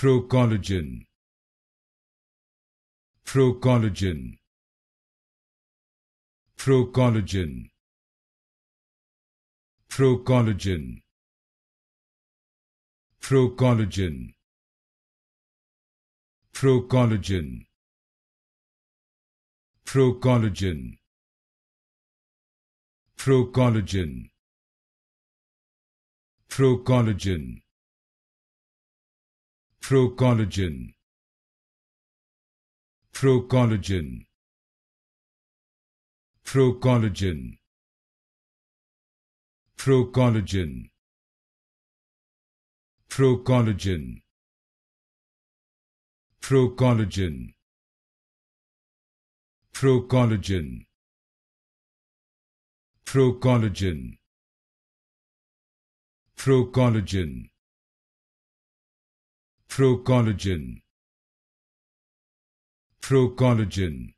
Procollagen Procollagen Procollagen Procollagen Procollagen Procollagen Procollagen Procollagen Procollagen Procollagen Procollagen Procollagen Procollagen Procollagen Procollagen Procollagen Procollagen Procollagen Procollagen Procollagen